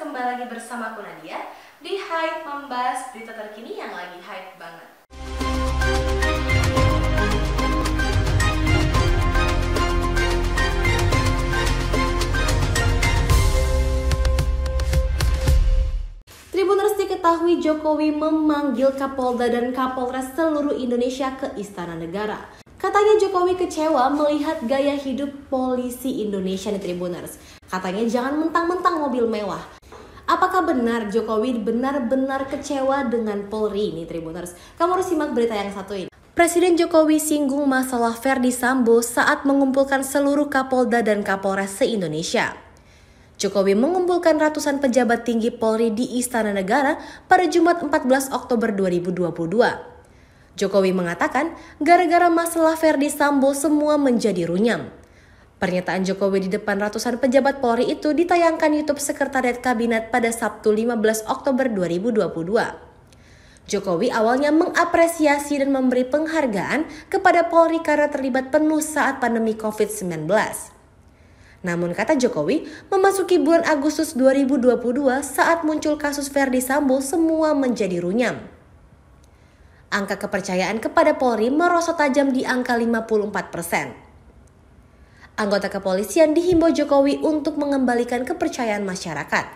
kembali lagi bersama aku Nadia di Hype membahas berita terkini yang lagi hype banget. Tribuners diketahui Jokowi memanggil Kapolda dan Kapolres seluruh Indonesia ke Istana Negara. Katanya Jokowi kecewa melihat gaya hidup polisi Indonesia di Tribuners. Katanya jangan mentang-mentang mobil mewah, Apakah benar Jokowi benar-benar kecewa dengan Polri ini Tribuners? Kamu harus simak berita yang satu ini. Presiden Jokowi singgung masalah Verdi Sambo saat mengumpulkan seluruh Kapolda dan Kapolres se-Indonesia. Jokowi mengumpulkan ratusan pejabat tinggi Polri di Istana Negara pada Jumat 14 Oktober 2022. Jokowi mengatakan, gara-gara masalah Verdi Sambo semua menjadi runyam. Pernyataan Jokowi di depan ratusan pejabat Polri itu ditayangkan YouTube Sekretariat Kabinet pada Sabtu 15 Oktober 2022. Jokowi awalnya mengapresiasi dan memberi penghargaan kepada Polri karena terlibat penuh saat pandemi COVID-19. Namun kata Jokowi, memasuki bulan Agustus 2022 saat muncul kasus Verdi Sambo semua menjadi runyam. Angka kepercayaan kepada Polri merosot tajam di angka 54 persen. Anggota kepolisian dihimbau Jokowi untuk mengembalikan kepercayaan masyarakat.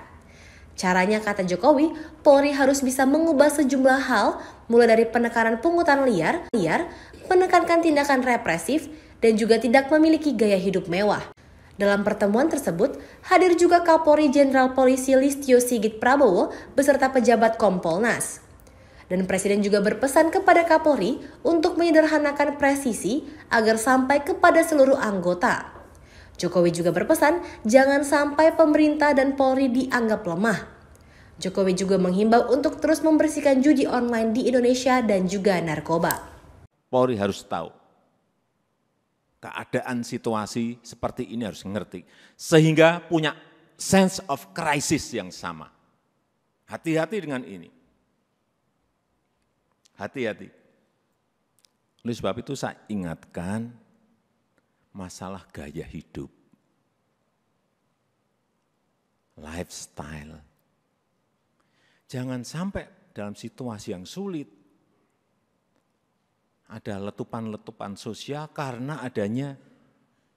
Caranya kata Jokowi, Polri harus bisa mengubah sejumlah hal mulai dari penekanan pungutan liar, liar, menekankan tindakan represif, dan juga tidak memiliki gaya hidup mewah. Dalam pertemuan tersebut, hadir juga Kapolri Jenderal Polisi Listio Sigit Prabowo beserta pejabat Kompolnas. Dan Presiden juga berpesan kepada Kapolri untuk menyederhanakan presisi agar sampai kepada seluruh anggota. Jokowi juga berpesan jangan sampai pemerintah dan Polri dianggap lemah. Jokowi juga menghimbau untuk terus membersihkan judi online di Indonesia dan juga narkoba. Polri harus tahu keadaan situasi seperti ini harus ngerti sehingga punya sense of crisis yang sama. Hati-hati dengan ini. Hati-hati. Oleh sebab itu saya ingatkan masalah gaya hidup, lifestyle. Jangan sampai dalam situasi yang sulit ada letupan-letupan sosial karena adanya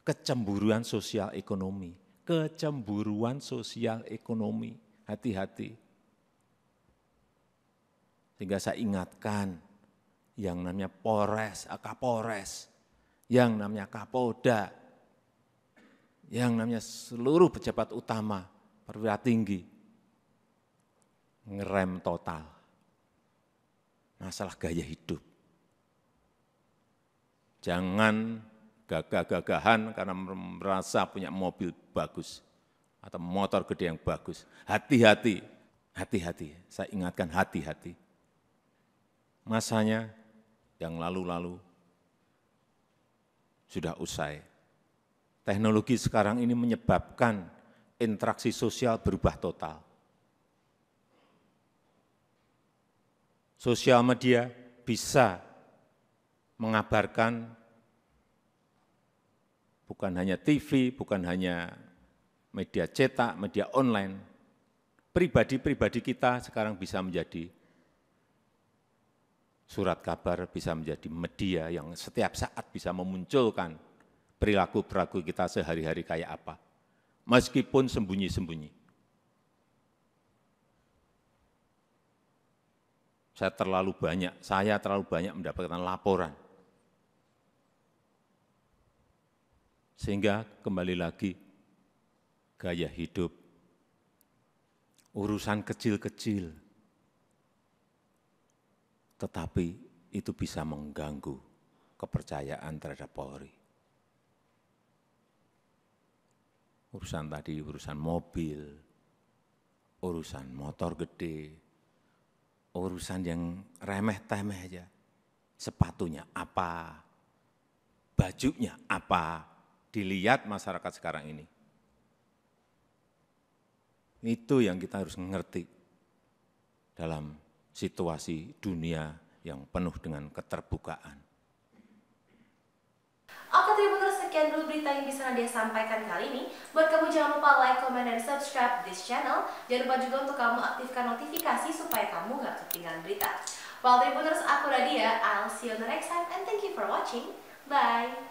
kecemburuan sosial ekonomi. Kecemburuan sosial ekonomi, hati-hati. Sehingga saya ingatkan yang namanya Polres, Akapolres, yang namanya Kapolda, yang namanya seluruh pejabat utama, perwira tinggi, ngerem total. Masalah gaya hidup. Jangan gagah-gagahan karena merasa punya mobil bagus atau motor gede yang bagus. Hati-hati, hati-hati. Saya ingatkan hati-hati. Masanya yang lalu-lalu sudah usai. Teknologi sekarang ini menyebabkan interaksi sosial berubah total. Sosial media bisa mengabarkan bukan hanya TV, bukan hanya media cetak, media online. Pribadi-pribadi kita sekarang bisa menjadi surat kabar bisa menjadi media yang setiap saat bisa memunculkan perilaku-perilaku kita sehari-hari kayak apa, meskipun sembunyi-sembunyi. Saya terlalu banyak, saya terlalu banyak mendapatkan laporan. Sehingga kembali lagi, gaya hidup, urusan kecil-kecil, tetapi itu bisa mengganggu kepercayaan terhadap Polri. Urusan tadi, urusan mobil, urusan motor gede, urusan yang remeh-temeh aja. Sepatunya apa, bajunya apa, dilihat masyarakat sekarang ini. Itu yang kita harus ngerti dalam situasi dunia yang penuh dengan keterbukaan. Oke Tribuners, sekian dulu berita yang bisa Nadia sampaikan kali ini. Buat kamu jangan lupa like, comment, dan subscribe this channel. Jangan lupa juga untuk kamu aktifkan notifikasi supaya kamu nggak ketinggalan berita. Well Tribuners, aku Nadia. I'll see you on the next time and thank you for watching. Bye!